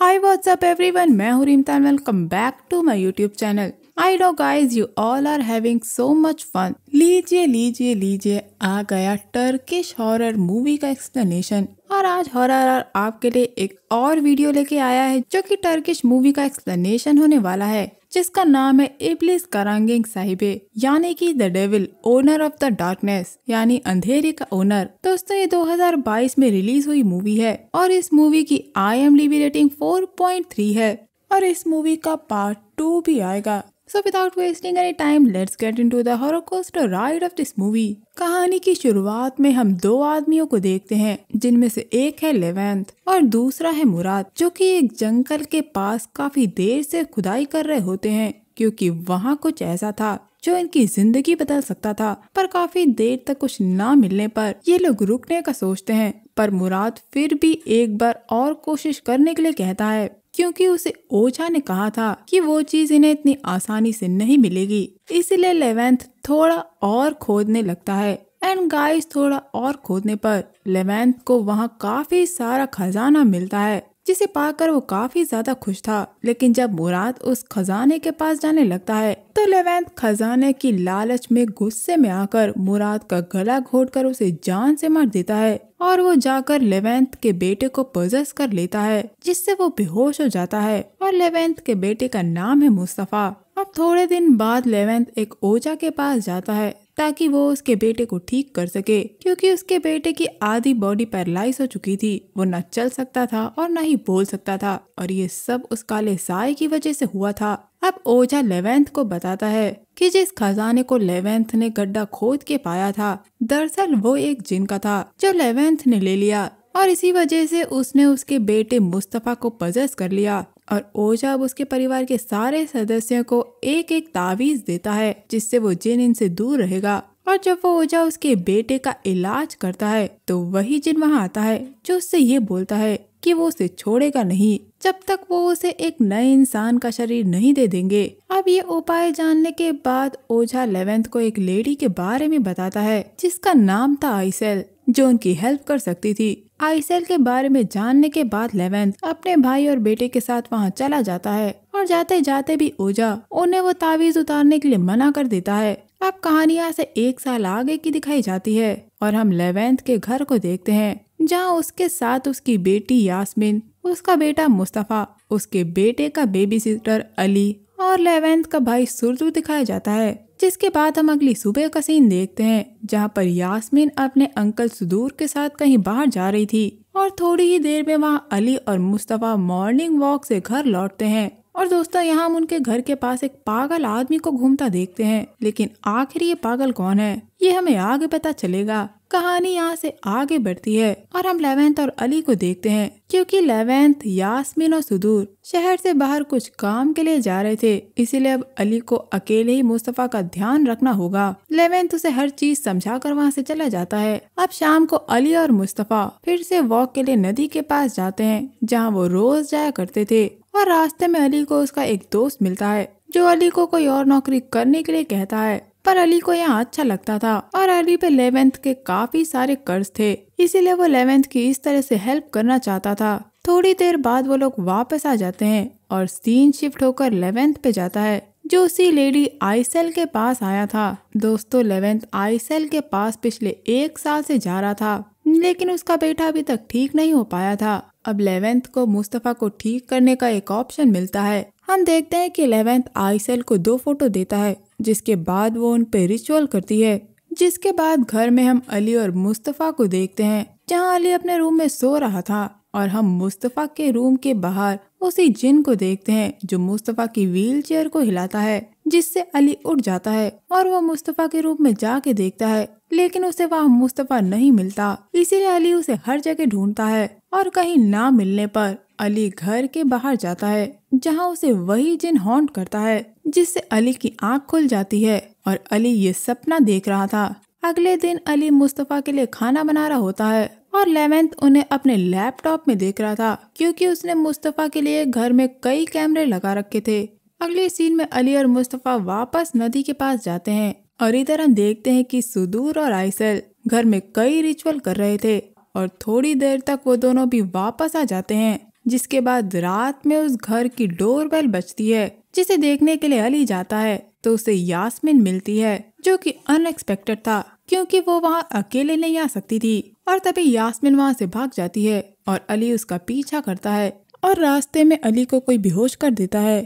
Hi what's up everyone मैं हूं Rimta and welcome back to my YouTube channel I do guys you all are having so much fun लीजिए लीजिए लीजिए आ गया टर्किश हॉरर मूवी का एक्सप्लेनेशन और आज हॉरर आपके लिए एक और वीडियो लेके आया है जो कि टर्किश मूवी का एक्सप्लेनेशन होने वाला है जिसका नाम है इबलिस करांगिंग साहिबे यानी कि the devil owner of the darkness यानी अंधेरे का ओनर दोस्तों ये 2022 में रिलीज हुई मूवी है और इस मूवी की आई एम रेटिंग 4.3 है और इस मूवी का पार्ट टू भी आएगा So without wasting any time, let's get into the horror coaster ride of this movie. कहानी की शुरुआत में हम दो आदमियों को देखते हैं जिनमें से एक है लेवेंथ और दूसरा है मुराद जो कि एक जंगल के पास काफी देर से खुदाई कर रहे होते हैं क्योंकि वहाँ कुछ ऐसा था जो इनकी जिंदगी बदल सकता था पर काफी देर तक कुछ ना मिलने पर ये लोग रुकने का सोचते हैं पर मुराद फिर भी एक बार और कोशिश करने के लिए कहता है क्योंकि उसे ओझा ने कहा था कि वो चीज इन्हें इतनी आसानी से नहीं मिलेगी इसलिए लेवेंथ थोड़ा और खोदने लगता है एंड गाइस थोड़ा और खोदने पर लेवेंथ को वहाँ काफी सारा खजाना मिलता है जिसे पाकर वो काफी ज्यादा खुश था लेकिन जब मुराद उस खजाने के पास जाने लगता है तो लेवेंथ खजाने की लालच में गुस्से में आकर मुराद का गला घोटकर उसे जान से मार देता है और वो जाकर लेवेंथ के बेटे को पोजेस कर लेता है जिससे वो बेहोश हो जाता है और लेवेंथ के बेटे का नाम है मुस्तफ़ा अब थोड़े दिन बाद लेवेंथ एक ओजा के पास जाता है ताकि वो उसके बेटे को ठीक कर सके क्योंकि उसके बेटे की आधी बॉडी पैरालाइज हो चुकी थी वो न चल सकता था और न ही बोल सकता था और ये सब उस काले साय की वजह से हुआ था अब ओझा लेवेंथ को बताता है कि जिस खजाने को लेवेंथ ने गड्ढा खोद के पाया था दरअसल वो एक जिन का था जो लेवेंथ ने ले लिया और इसी वजह से उसने उसके बेटे मुस्तफा को पजस कर लिया और ओजा अब उसके परिवार के सारे सदस्यों को एक एक तावीज देता है जिससे वो जिन इनसे दूर रहेगा और जब वो ओजा उसके बेटे का इलाज करता है तो वही जिन वहाँ आता है जो उससे ये बोलता है कि वो उसे छोड़ेगा नहीं जब तक वो उसे एक नए इंसान का शरीर नहीं दे देंगे अब ये उपाय जानने के बाद ओझा लेवेंथ को एक लेडी के बारे में बताता है जिसका नाम था आइसेल जो उनकी हेल्प कर सकती थी आईसेल के बारे में जानने के बाद लेवेंथ अपने भाई और बेटे के साथ वहाँ चला जाता है और जाते जाते भी ओजा उन्हें वो तावीज उतारने के लिए मना कर देता है अब कहानी से एक साल आगे की दिखाई जाती है और हम लेवेंथ के घर को देखते हैं जहाँ उसके साथ उसकी बेटी यास्मिन उसका बेटा मुस्तफ़ा उसके बेटे का बेबी सिस्टर अली और लेवेंथ का भाई सुरजू दिखाया जाता है जिसके बाद हम अगली सुबह का सीन देखते हैं जहाँ पर यास्मीन अपने अंकल सुदूर के साथ कहीं बाहर जा रही थी और थोड़ी ही देर में वहाँ अली और मुस्तफ़ा मॉर्निंग वॉक से घर लौटते हैं और दोस्तों यहाँ हम उनके घर के पास एक पागल आदमी को घूमता देखते हैं लेकिन आखिर ये पागल कौन है ये हमें आगे पता चलेगा कहानी यहाँ से आगे बढ़ती है और हम लेवेंथ और अली को देखते हैं क्योंकि लेवेंथ यास्मिन और सुदूर शहर से बाहर कुछ काम के लिए जा रहे थे इसीलिए अब अली को अकेले ही मुस्तफा का ध्यान रखना होगा लेवेंथ उसे हर चीज समझा कर वहाँ से चला जाता है अब शाम को अली और मुस्तफा फिर से वॉक के लिए नदी के पास जाते हैं जहाँ वो रोज जाया करते थे और रास्ते में अली को उसका एक दोस्त मिलता है जो अली को कोई और नौकरी करने के लिए कहता है पर अली को यहाँ अच्छा लगता था और अली पे लेवेंथ के काफी सारे कर्ज थे इसीलिए वो लेवेंथ की इस तरह से हेल्प करना चाहता था थोड़ी देर बाद वो लोग वापस आ जाते हैं और सीन शिफ्ट होकर लेवेंथ पे जाता है जो उसी लेडी आईसेल के पास आया था दोस्तों लेवेंथ आईसेल के पास पिछले एक साल से जा रहा था लेकिन उसका बेटा अभी तक ठीक नहीं हो पाया था अब लेवेंथ को मुस्तफ़ा को ठीक करने का एक ऑप्शन मिलता है हम देखते हैं कि इलेवेंथ आईसेल को दो फोटो देता है जिसके बाद वो उन पर रिचुअल करती है जिसके बाद घर में हम अली और मुस्तफ़ा को देखते हैं जहाँ अली अपने रूम में सो रहा था और हम मुस्तफ़ा के रूम के बाहर उसी जिन को देखते हैं जो मुस्तफ़ा की व्हील चेयर को हिलाता है जिससे अली उठ जाता है और वह मुस्तफ़ा के रूप में जाके देखता है लेकिन उसे वहाँ मुस्तफ़ा नहीं मिलता इसीलिए अली उसे हर जगह ढूंढता है और कहीं ना मिलने पर अली घर के बाहर जाता है जहाँ उसे वही जिन हॉन्ट करता है जिससे अली की आंख खुल जाती है और अली ये सपना देख रहा था अगले दिन अली मुस्तफ़ा के लिए खाना बना रहा होता है और लेवेंथ उन्हें अपने लैपटॉप में देख रहा था क्योंकि उसने मुस्तफ़ा के लिए घर में कई कैमरे लगा रखे थे अगले सीन में अली और मुस्तफ़ा वापस नदी के पास जाते हैं और इधर हम देखते हैं कि सुदूर और आयसल घर में कई रिचुअल कर रहे थे और थोड़ी देर तक वो दोनों भी वापस आ जाते हैं जिसके बाद रात में उस घर की डोर बेल बजती है जिसे देखने के लिए अली जाता है तो उसे यास्मिन मिलती है जो कि अनएक्सपेक्टेड था क्योंकि वो वहाँ अकेले नहीं आ सकती थी और तभी यास्मिन वहाँ से भाग जाती है और अली उसका पीछा करता है और रास्ते में अली को कोई बेहोश कर देता है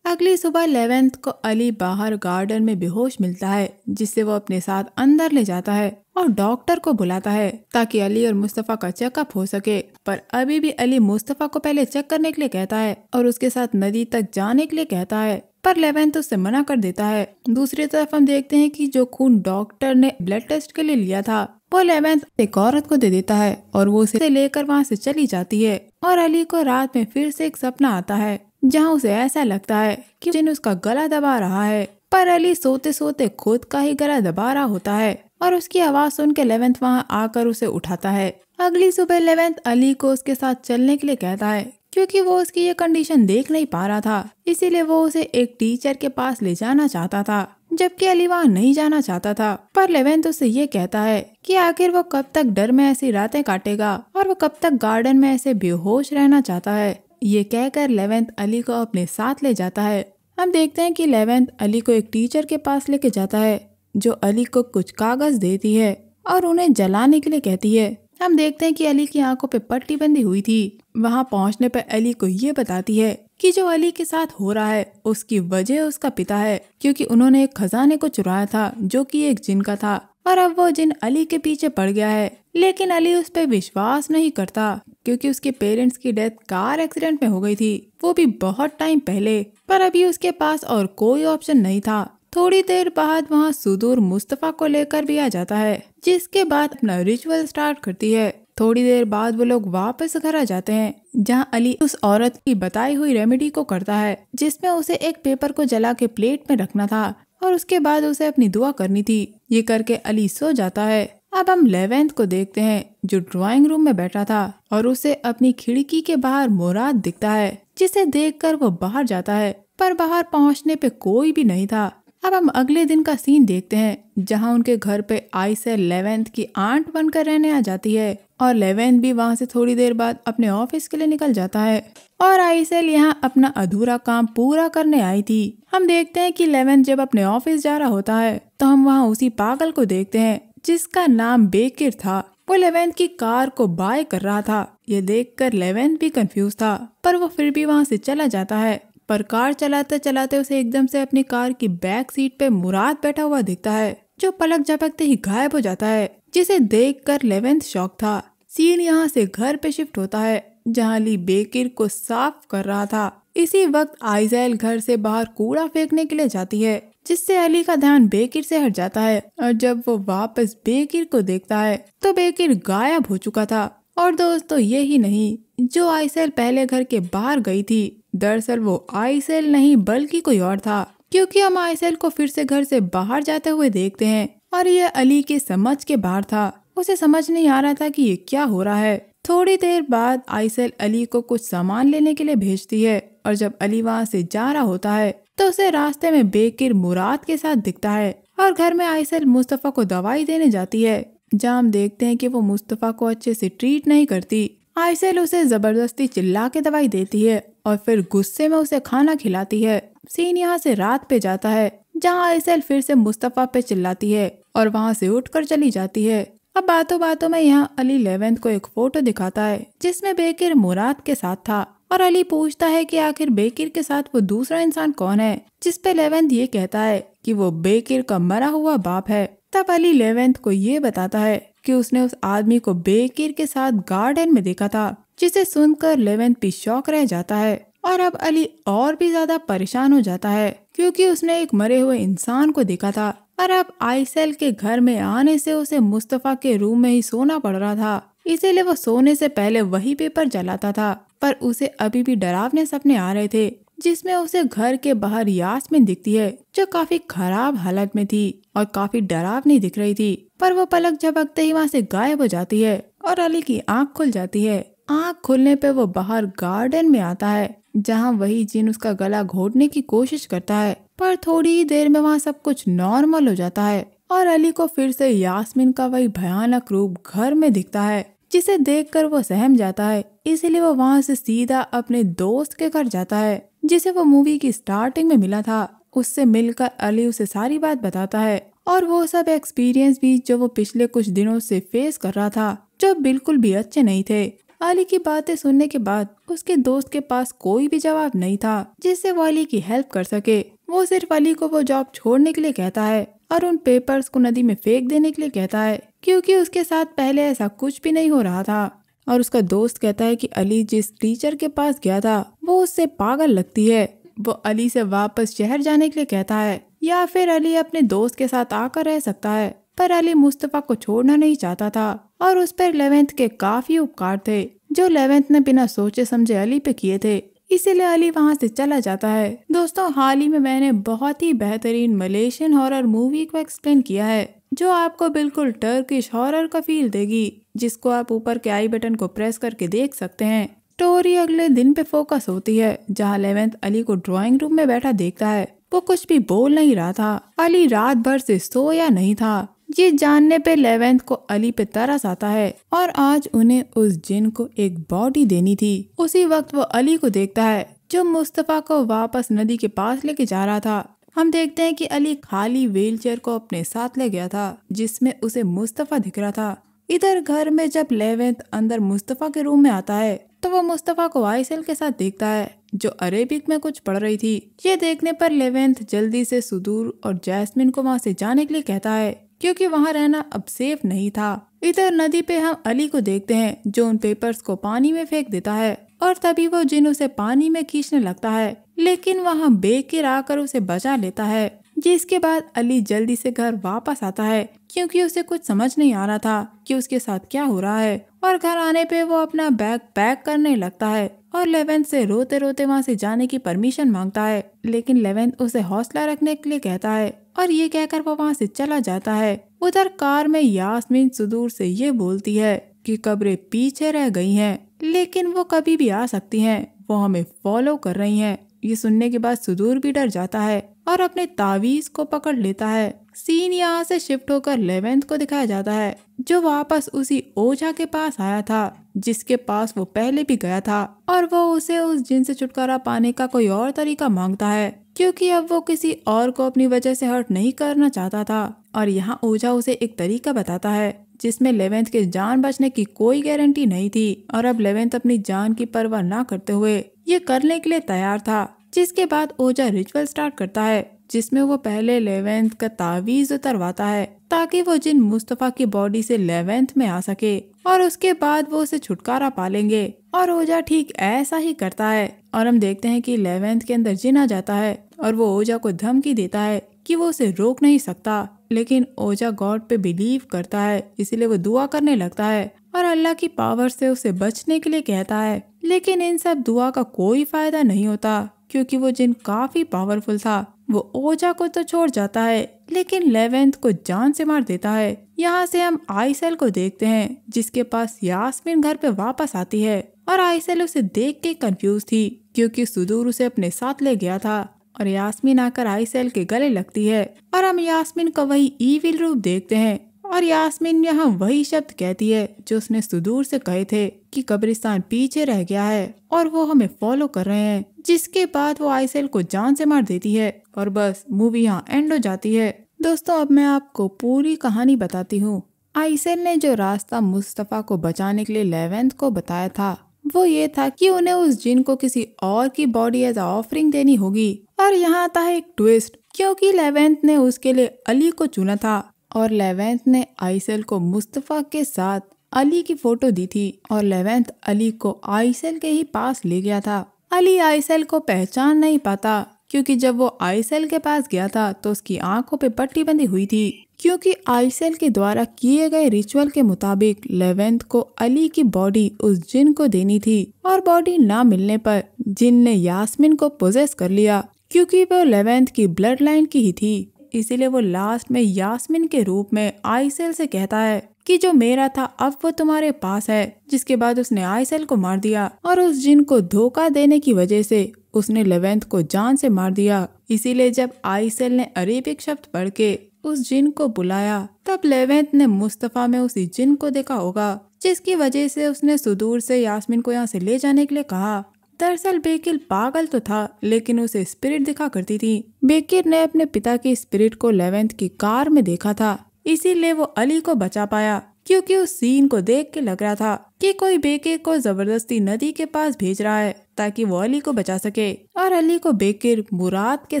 अगली सुबह लेवेंथ को अली बाहर गार्डन में बेहोश मिलता है जिससे वो अपने साथ अंदर ले जाता है और डॉक्टर को बुलाता है ताकि अली और मुस्तफ़ा का चेकअप हो सके पर अभी भी अली मुस्तफ़ा को पहले चेक करने के लिए कहता है और उसके साथ नदी तक जाने के लिए कहता है पर लेवेंथ उससे मना कर देता है दूसरी तरफ हम देखते हैं कि जो खून डॉक्टर ने ब्लड टेस्ट के लिए लिया था वो लेवेंथ एक औरत को दे देता है और वो उसे लेकर वहाँ से चली जाती है और अली को रात में फिर से एक सपना आता है जहां उसे ऐसा लगता है कि जिन उसका गला दबा रहा है पर अली सोते सोते खुद का ही गला दबा रहा होता है और उसकी आवाज़ सुन के लेवेंथ वहाँ आकर उसे उठाता है अगली सुबह लेवेंथ अली को उसके साथ चलने के लिए कहता है क्योंकि वो उसकी ये कंडीशन देख नहीं पा रहा था इसीलिए वो उसे एक टीचर के पास ले जाना चाहता था जबकि अली वहाँ नहीं जाना चाहता था पर लेवेंथ उसे ये कहता है कि आखिर वो कब तक डर में ऐसी रातें काटेगा और वो कब तक गार्डन में ऐसे बेहोश रहना चाहता है ये कहकर लेवेंथ अली को अपने साथ ले जाता है हम देखते हैं कि लेवेंथ अली को एक टीचर के पास लेके जाता है जो अली को कुछ कागज देती है और उन्हें जलाने के लिए कहती है हम देखते हैं कि अली की आंखों पे पट्टी बंदी हुई थी वहाँ पहुँचने पर अली को ये बताती है कि जो अली के साथ हो रहा है उसकी वजह उसका पिता है क्योंकि उन्होंने एक खजाने को चुराया था जो कि एक जिन का था और अब वो जिन अली के पीछे पड़ गया है लेकिन अली उस पर विश्वास नहीं करता क्योंकि उसके पेरेंट्स की डेथ कार एक्सीडेंट में हो गई थी वो भी बहुत टाइम पहले पर अभी उसके पास और कोई ऑप्शन नहीं था थोड़ी देर बाद वहाँ सुदूर मुस्तफ़ा को लेकर भी आ जाता है जिसके बाद अपना रिचुअल स्टार्ट करती है थोड़ी देर बाद वो लोग वापस घर आ जाते हैं जहाँ अली उस औरत की बताई हुई रेमेडी को करता है जिसमें उसे एक पेपर को जला के प्लेट में रखना था और उसके बाद उसे अपनी दुआ करनी थी ये करके अली सो जाता है अब हम लेवेंथ को देखते हैं जो ड्राइंग रूम में बैठा था और उसे अपनी खिड़की के बाहर मुराद दिखता है जिसे देखकर वो बाहर जाता है पर बाहर पहुंचने पे कोई भी नहीं था अब हम अगले दिन का सीन देखते हैं जहां उनके घर पे आई से लेवेंथ की आंट बनकर रहने आ जाती है और लेवेन भी वहाँ से थोड़ी देर बाद अपने ऑफिस के लिए निकल जाता है और आईसेल यहाँ अपना अधूरा काम पूरा करने आई थी हम देखते हैं कि लेवेन जब अपने ऑफिस जा रहा होता है तो हम वहाँ उसी पागल को देखते हैं जिसका नाम बेकिर था वो लेवेंथ की कार को बाय कर रहा था ये देख कर लेवेंथ भी कंफ्यूज था पर वो फिर भी वहाँ से चला जाता है पर कार चलाते चलाते उसे एकदम से अपनी कार की बैक सीट पे मुराद बैठा हुआ दिखता है जो पलक झपकते ही गायब हो जाता है जिसे देखकर लेवेंथ शौक था सीन यहाँ से घर पे शिफ्ट होता है जहाँ ली बेकिर को साफ कर रहा था इसी वक्त आइजैल घर से बाहर कूड़ा फेंकने के लिए जाती है जिससे अली का ध्यान बेकिर से हट जाता है और जब वो वापस बेकिर को देखता है तो बेकिर गायब हो चुका था और दोस्तों तो ये ही नहीं जो आइसेल पहले घर के बाहर गई थी दरअसल वो आइसेल नहीं बल्कि कोई और था क्योंकि हम आइसेल को फिर से घर से बाहर जाते हुए देखते हैं और यह अली के समझ के बाहर था उसे समझ नहीं आ रहा था कि ये क्या हो रहा है थोड़ी देर बाद आइसल अली को कुछ सामान लेने के लिए भेजती है और जब अली वहाँ से जा रहा होता है तो उसे रास्ते में बेकिर मुराद के साथ दिखता है और घर में आइसल मुस्तफ़ा को दवाई देने जाती है जाम देखते हैं कि वो मुस्तफ़ा को अच्छे से ट्रीट नहीं करती आइसल उसे जबरदस्ती चिल्ला के दवाई देती है और फिर गुस्से में उसे खाना खिलाती है सीन यहाँ से रात पे जाता है जहाँ आइसल फिर से मुस्तफ़ा पे चिल्लाती है और वहाँ से उठकर चली जाती है अब बातों बातों में यहाँ अली लेवेंथ को एक फोटो दिखाता है जिसमें बेकिर मुराद के साथ था और अली पूछता है कि आखिर बेकिर के साथ वो दूसरा इंसान कौन है जिसपे लेवेंथ ये कहता है कि वो बेकिर का मरा हुआ बाप है तब अली लेवेंथ को ये बताता है कि उसने उस आदमी को बेकिर के साथ गार्डन में देखा था जिसे सुनकर लेवेंथ भी शौक रह जाता है और अब अली और भी ज्यादा परेशान हो जाता है क्योंकि उसने एक मरे हुए इंसान को देखा था और अब आईसेल के घर में आने से उसे मुस्तफ़ा के रूम में ही सोना पड़ रहा था इसीलिए वो सोने से पहले वही पेपर जलाता था पर उसे अभी भी डरावने सपने आ रहे थे जिसमें उसे घर के बाहर यास्मिन दिखती है जो काफी खराब हालत में थी और काफी डरावनी दिख रही थी पर वो पलक झपकते ही वहाँ से गायब हो जाती है और अली की आंख खुल जाती है आंख खुलने पे वो बाहर गार्डन में आता है जहाँ वही जिन उसका गला घोटने की कोशिश करता है पर थोड़ी ही देर में वहाँ सब कुछ नॉर्मल हो जाता है और अली को फिर से यास्मिन का वही भयानक रूप घर में दिखता है जिसे देखकर वो सहम जाता है इसलिए वो वहाँ से सीधा अपने दोस्त के घर जाता है जिसे वो मूवी की स्टार्टिंग में मिला था उससे मिलकर अली उसे सारी बात बताता है और वो सब एक्सपीरियंस भी जो वो पिछले कुछ दिनों से फेस कर रहा था जो बिल्कुल भी अच्छे नहीं थे अली की बातें सुनने के बाद उसके दोस्त के पास कोई भी जवाब नहीं था जिससे वो अली की हेल्प कर सके वो सिर्फ अली को वो जॉब छोड़ने के लिए कहता है और उन पेपर्स को नदी में फेंक देने के लिए कहता है क्योंकि उसके साथ पहले ऐसा कुछ भी नहीं हो रहा था और उसका दोस्त कहता है कि अली जिस टीचर के पास गया था वो उससे पागल लगती है वो अली से वापस शहर जाने के लिए कहता है या फिर अली अपने दोस्त के साथ आकर रह सकता है पर अली मुस्तफ़ा को छोड़ना नहीं चाहता था और उस पर इलेवेंथ के काफी उपकार थे जो इलेवेंथ ने बिना सोचे समझे अली पे किए थे इसीलिए अली वहाँ से चला जाता है दोस्तों हाल ही में मैंने बहुत ही बेहतरीन मलेशियन हॉरर मूवी को एक्सप्लेन किया है जो आपको बिल्कुल टर्किश हॉरर का फील देगी जिसको आप ऊपर के आई बटन को प्रेस करके देख सकते हैं स्टोरी अगले दिन पे फोकस होती है जहाँ लेवेंथ अली को ड्राइंग रूम में बैठा देखता है वो कुछ भी बोल नहीं रहा था अली रात भर से सोया नहीं था ये जानने पे लेवेंथ को अली पे तरस आता है और आज उन्हें उस जिन को एक बॉडी देनी थी उसी वक्त वो अली को देखता है जो मुस्तफ़ा को वापस नदी के पास लेके जा रहा था हम देखते हैं कि अली खाली व्हीलचेयर को अपने साथ ले गया था जिसमें उसे मुस्तफ़ा दिख रहा था इधर घर में जब लेवेंथ अंदर मुस्तफ़ा के रूम में आता है तो वो मुस्तफ़ा को आईसेल के साथ देखता है जो अरेबिक में कुछ पढ़ रही थी ये देखने पर लेवेंथ जल्दी से सुदूर और जैस्मिन को वहाँ से जाने के लिए कहता है क्योंकि वहाँ रहना अब सेफ नहीं था इधर नदी पे हम अली को देखते हैं जो उन पेपर्स को पानी में फेंक देता है और तभी वो जिन उसे पानी में खींचने लगता है लेकिन वहाँ बेकिर आकर उसे बचा लेता है जिसके बाद अली जल्दी से घर वापस आता है क्योंकि उसे कुछ समझ नहीं आ रहा था कि उसके साथ क्या हो रहा है और घर आने पे वो अपना बैग पैक करने लगता है और लेवेंथ से रोते रोते वहाँ से जाने की परमिशन मांगता है लेकिन लेवेंथ उसे हौसला रखने के लिए कहता है और ये कहकर वो वहाँ से चला जाता है उधर कार में यास्मीन सुदूर से ये बोलती है कि कब्रें पीछे रह गई हैं लेकिन वो कभी भी आ सकती हैं वो हमें फॉलो कर रही हैं ये सुनने के बाद सुदूर भी डर जाता है और अपने तावीज को पकड़ लेता है सीन यहाँ से शिफ्ट होकर लेवेंथ को दिखाया जाता है जो वापस उसी ओझा के पास आया था जिसके पास वो पहले भी गया था और वो उसे उस जिन से छुटकारा पाने का कोई और तरीका मांगता है क्योंकि अब वो किसी और को अपनी वजह से हर्ट नहीं करना चाहता था और यहाँ ओझा उसे एक तरीका बताता है जिसमें लेवेंथ के जान बचने की कोई गारंटी नहीं थी और अब लेवेंथ अपनी जान की परवाह न करते हुए ये करने के लिए तैयार था जिसके बाद ओजा रिचुअल स्टार्ट करता है जिसमें वो पहले लेवेंथ का तावीज उतरवाता है ताकि वो जिन मुस्तफा की बॉडी से लेवेंथ में आ सके और उसके बाद वो उसे छुटकारा पा लेंगे और ओजा ठीक ऐसा ही करता है और हम देखते हैं कि लेवेंथ के अंदर जिन आ जाता है और वो ओजा को धमकी देता है कि वो उसे रोक नहीं सकता लेकिन ओजा गॉड पे बिलीव करता है इसीलिए वो दुआ करने लगता है और अल्लाह की पावर से उसे बचने के लिए कहता है लेकिन इन सब दुआ का कोई फायदा नहीं होता क्योंकि वो जिन काफी पावरफुल था वो ओजा को तो छोड़ जाता है लेकिन लेवेंथ को जान से मार देता है यहाँ से हम आईसेल को देखते हैं जिसके पास यास्मिन घर पे वापस आती है और आईसेल उसे देख के कंफ्यूज थी क्योंकि सुदूर उसे अपने साथ ले गया था और यास्मिन आकर आईसेल के गले लगती है और हम यास्मिन का वही ईविल रूप देखते हैं और यास्मिन यहाँ वही शब्द कहती है जो उसने सुदूर से कहे थे कि कब्रिस्तान पीछे रह गया है और वो हमें फॉलो कर रहे हैं जिसके बाद वो आईसेल को जान से मार देती है और बस मूवी यहाँ एंड हो जाती है दोस्तों अब मैं आपको पूरी कहानी बताती हूँ आईसेल ने जो रास्ता मुस्तफ़ा को बचाने के लिए लेवेंथ को बताया था वो ये था कि उन्हें उस जिन को किसी और की बॉडी एज ऑफरिंग देनी होगी और यहाँ आता है एक ट्विस्ट क्योंकि लेवेंथ ने उसके लिए अली को चुना था और लेवेंथ ने आइसल को मुस्तफ़ा के साथ अली की फोटो दी थी और लेवेंथ अली को आइसल के ही पास ले गया था अली आइसल को पहचान नहीं पाता क्योंकि जब वो आइसल के पास गया था तो उसकी आंखों पे पट्टी बंधी हुई थी क्योंकि आईसेल के द्वारा किए गए रिचुअल के मुताबिक लेवेंथ को अली की बॉडी उस जिन को देनी थी और बॉडी ना मिलने पर जिन ने यास्मिन को पोजेस कर लिया क्योंकि वो लेवेंथ की ब्लड लाइन की ही थी इसीलिए वो लास्ट में यास्मिन के रूप में आईसेल से कहता है कि जो मेरा था अब वो तुम्हारे पास है जिसके बाद उसने आईसेल को मार दिया और उस जिन को धोखा देने की वजह से उसने लेवेंथ को जान से मार दिया इसीलिए जब आईसेल ने अरेबिक शब्द पढ़ के उस जिन को बुलाया तब लेवेंत ने मुस्तफ़ा में उसी जिन को देखा होगा जिसकी वजह से उसने सुदूर से यास्मिन को यहाँ से ले जाने के लिए कहा दरअसल बेकिर पागल तो था लेकिन उसे स्पिरिट दिखा करती थी बेकिर ने अपने पिता की स्पिरिट को लेवेंथ की कार में देखा था इसीलिए वो अली को बचा पाया क्योंकि उस सीन को देख के लग रहा था कि कोई बेकिर को जबरदस्ती नदी के पास भेज रहा है ताकि वो अली को बचा सके और अली को बेकिर मुराद के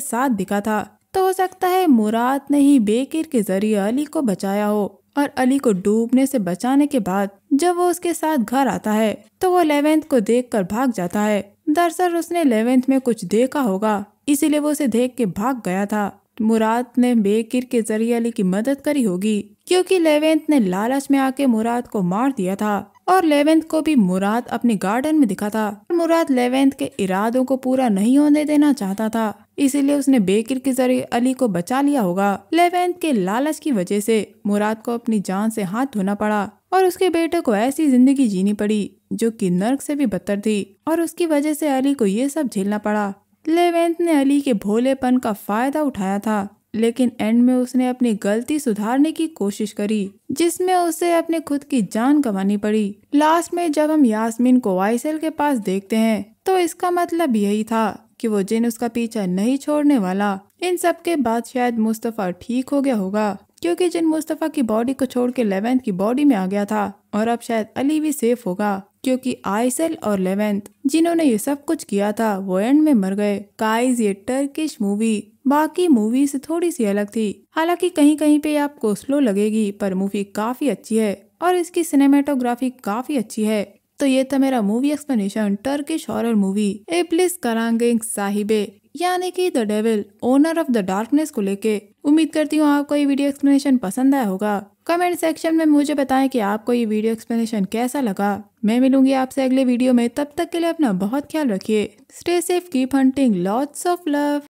साथ दिखा था तो हो सकता है मुराद ने ही बेकिर के जरिए अली को बचाया हो और अली को डूबने से बचाने के बाद जब वो उसके साथ घर आता है तो वो लेवेंथ को देखकर भाग जाता है दरअसल उसने लेवेंथ में कुछ देखा होगा इसीलिए वो उसे देख के भाग गया था मुराद ने बेकिर के जरिए अली की मदद करी होगी क्योंकि लेवेंथ ने लालच में आके मुराद को मार दिया था और लेवेंथ को भी मुराद अपने गार्डन में दिखा था मुराद लेवेंथ के इरादों को पूरा नहीं होने देना चाहता था इसीलिए उसने बेकिर के जरिए अली को बचा लिया होगा लेवेंथ के लालच की वजह से मुराद को अपनी जान से हाथ धोना पड़ा और उसके बेटे को ऐसी जिंदगी जीनी पड़ी जो कि नर्क से भी बदतर थी और उसकी वजह से अली को ये सब झेलना पड़ा लेवेंथ ने अली के भोलेपन का फायदा उठाया था लेकिन एंड में उसने अपनी गलती सुधारने की कोशिश करी जिसमें उसे अपने खुद की जान गंवानी पड़ी लास्ट में जब हम यास्मीन को वाइसल के पास देखते हैं तो इसका मतलब यही था कि वो जिन उसका पीछा नहीं छोड़ने वाला इन सब के बाद शायद मुस्तफ़ा ठीक हो गया होगा क्योंकि जिन मुस्तफ़ा की बॉडी को छोड़ के लेवेंथ की बॉडी में आ गया था और अब शायद अली भी सेफ होगा क्योंकि आइसल और लेवेंथ जिन्होंने ये सब कुछ किया था वो एंड में मर गए काइज ये टर्किश मूवी बाकी मूवी से थोड़ी सी अलग थी हालांकि कहीं कहीं पे आपको स्लो लगेगी पर मूवी काफी अच्छी है और इसकी सिनेमेटोग्राफी काफी अच्छी है तो ये था मेरा movie explanation Turkish horror movie ए प्लीज करांगे साहिबे यानी कि the devil owner of the darkness को लेके उम्मीद करती हूँ आपको ये वीडियो एक्सप्लेनेशन पसंद आया होगा कमेंट सेक्शन में मुझे बताएं कि आपको ये वीडियो एक्सप्लेनेशन कैसा लगा मैं मिलूंगी आपसे अगले वीडियो में तब तक के लिए अपना बहुत ख्याल रखिए stay safe keep haunting lots of love